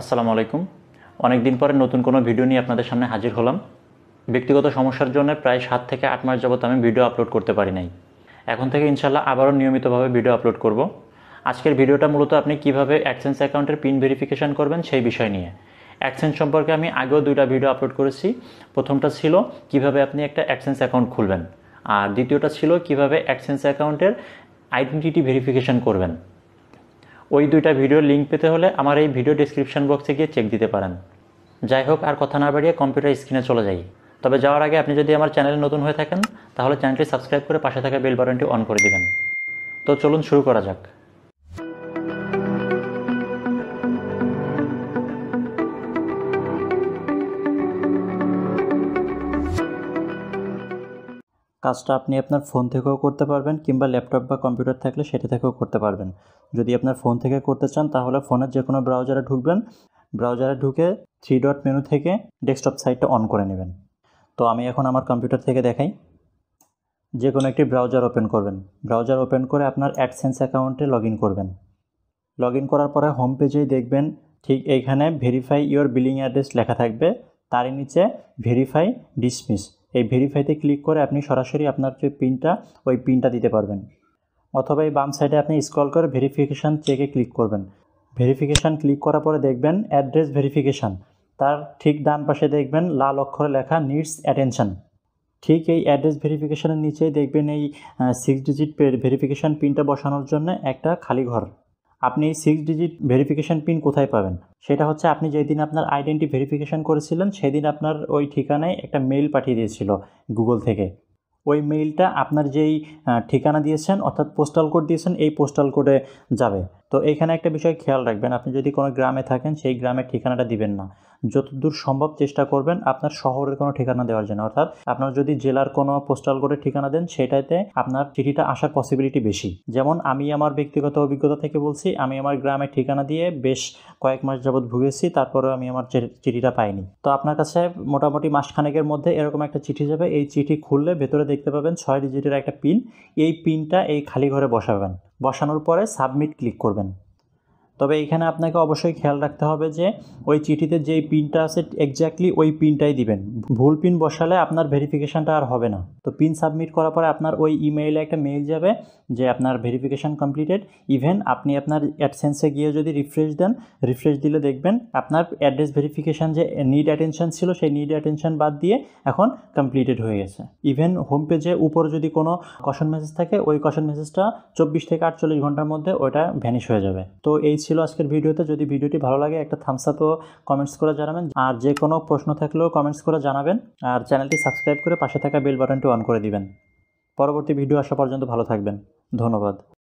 আসসালামু আলাইকুম অনেক দিন পরে নতুন কোনো ভিডিও নিয়ে আপনাদের সামনে হাজির হলাম ব্যক্তিগত সমস্যার জন্য প্রায় সাত থেকে আট মাস যাবত আমি ভিডিও আপলোড করতে পারি নাই এখন থেকে ইনশাল্লাহ আবারও নিয়মিতভাবে ভিডিও আপলোড করব আজকের ভিডিওটা মূলত আপনি কিভাবে অ্যাডসেন্স অ্যাকাউন্টের পিন ভেরিফিকেশান করবেন সেই বিষয় নিয়ে অ্যাডসেন্স সম্পর্কে আমি আগেও দুইটা ভিডিও আপলোড করেছি প্রথমটা ছিল কিভাবে আপনি একটা অ্যাডসেন্স অ্যাকাউন্ট খুলবেন আর দ্বিতীয়টা ছিল কিভাবে অ্যাডসেন্স অ্যাকাউন্টের আইডেন্টিটি ভেরিফিকেশান করবেন ওই দুইটা ভিডিওর লিঙ্ক পেতে হলে আমার এই ভিডিও ডিসক্রিপশান বক্সে গিয়ে চেক দিতে পারেন যাই হোক আর কথা না বাড়িয়ে কম্পিউটার স্ক্রিনে চলে যাই তবে যাওয়ার আগে আপনি যদি আমার চ্যানেলে নতুন হয়ে থাকেন তাহলে চ্যানেলটি সাবস্ক্রাইব করে পাশে থাকা বেল বাটনটি অন করে দিবেন তো চলুন শুরু করা যাক কাজটা আপনি আপনার ফোন থেকেও করতে পারবেন কিংবা ল্যাপটপ বা কম্পিউটার থাকলে সেটা থেকেও করতে পারবেন যদি আপনার ফোন থেকে করতে চান তাহলে ফোনের যে কোনো ব্রাউজারে ঢুকবেন ব্রাউজারে ঢুকে থ্রি ডট মেনু থেকে ডেস্কটপ সাইটটা অন করে নেবেন তো আমি এখন আমার কম্পিউটার থেকে দেখাই যে কোনো একটি ব্রাউজার ওপেন করবেন ব্রাউজার ওপেন করে আপনার অ্যাডসেন্স অ্যাকাউন্টে লগ করবেন লগ করার পরে হোম পেজেই দেখবেন ঠিক এইখানে ভেরিফাই ইউর বিলিং অ্যাড্রেস লেখা থাকবে তারই নিচে ভেরিফাই ডিসমিস এই ভেরিফাইতে ক্লিক করে আপনি সরাসরি আপনার যে পিনটা ওই পিনটা দিতে পারবেন অথবা এই বাম সাইডে আপনি স্ক্রল করে ভেরিফিকেশান চেকে ক্লিক করবেন ভেরিফিকেশান ক্লিক করার পরে দেখবেন অ্যাড্রেস ভেরিফিকেশান তার ঠিক ডান পাশে দেখবেন লাল অক্ষরে লেখা নিডস অ্যাটেনশান ঠিক এই অ্যাড্রেস ভেরিফিকেশানের নিচেই দেখবেন এই সিক্স ডিজিট ভেরিফিকেশান পিনটা বসানোর জন্য একটা খালি ঘর আপনি সিক্স ডিজিট ভেরিফিকেশন পিন কোথায় পাবেন সেটা হচ্ছে আপনি যেদিন আপনার আইডেন্টি ভেরিফিকেশন করেছিলেন সেদিন আপনার ওই ঠিকানায় একটা মেইল পাঠিয়ে দিয়েছিল গুগল থেকে ওই মেইলটা আপনার যেই ঠিকানা দিয়েছেন অর্থাৎ পোস্টাল কোড দিয়েছেন এই পোস্টাল কোডে যাবে তো এখানে একটা বিষয় খেয়াল রাখবেন আপনি যদি কোনো গ্রামে থাকেন সেই গ্রামের ঠিকানাটা দিবেন না যতদূর সম্ভব চেষ্টা করবেন আপনার শহরের কোনো ঠিকানা দেওয়ার জন্য অর্থাৎ আপনার যদি জেলার কোনো পোস্টাল করে ঠিকানা দেন সেটাতে আপনার চিঠিটা আসার পসিবিলিটি বেশি যেমন আমি আমার ব্যক্তিগত অভিজ্ঞতা থেকে বলছি আমি আমার গ্রামের ঠিকানা দিয়ে বেশ কয়েক মাস যাবৎ ভুগেছি তারপরেও আমি আমার চিঠিটা পাইনি তো আপনার কাছে মোটামুটি মাসখানেকের মধ্যে এরকম একটা চিঠি যাবে এই চিঠি খুললে ভেতরে দেখতে পাবেন ছয় ডিজিটের একটা পিন এই পিনটা এই খালি ঘরে বসাবেন বসানোর পরে সাবমিট ক্লিক করবেন তবে এখানে আপনাকে অবশ্যই খেয়াল রাখতে হবে যে ওই চিঠিতে যেই পিনটা আছে এক্স্যাক্টলি ওই পিনটাই দিবেন ভুল পিন বসালে আপনার ভেরিফিকেশানটা আর হবে না তো পিন সাবমিট করার পরে আপনার ওই ইমেইলে একটা মেইল যাবে যে আপনার ভেরিফিকেশান কমপ্লিটেড ইভেন আপনি আপনার অ্যাডসেন্সে গিয়ে যদি রিফ্রেশ দেন রিফ্রেশ দিলে দেখবেন আপনার অ্যাড্রেস ভেরিফিকেশান যে নিড অ্যাটেনশন ছিল সেই নিড অ্যাটেনশন বাদ দিয়ে এখন কমপ্লিটেড হয়ে গেছে ইভেন হোম পেজে উপর যদি কোনো কশন মেসেজ থাকে ওই কশন মেসেজটা চব্বিশ থেকে আটচল্লিশ ঘন্টার মধ্যে ওটা ভ্যানিশ হয়ে যাবে তো এই ছিল আজকের ভিডিওতে যদি ভিডিওটি ভালো লাগে একটা থামস কমেন্টস করে জানাবেন আর যে কোনো প্রশ্ন থাকলেও কমেন্টস করে জানাবেন আর চ্যানেলটি সাবস্ক্রাইব করে পাশে থাকা বেল বাটনটি অন করে দিবেন পরবর্তী ভিডিও আসা পর্যন্ত ভালো থাকবেন ধন্যবাদ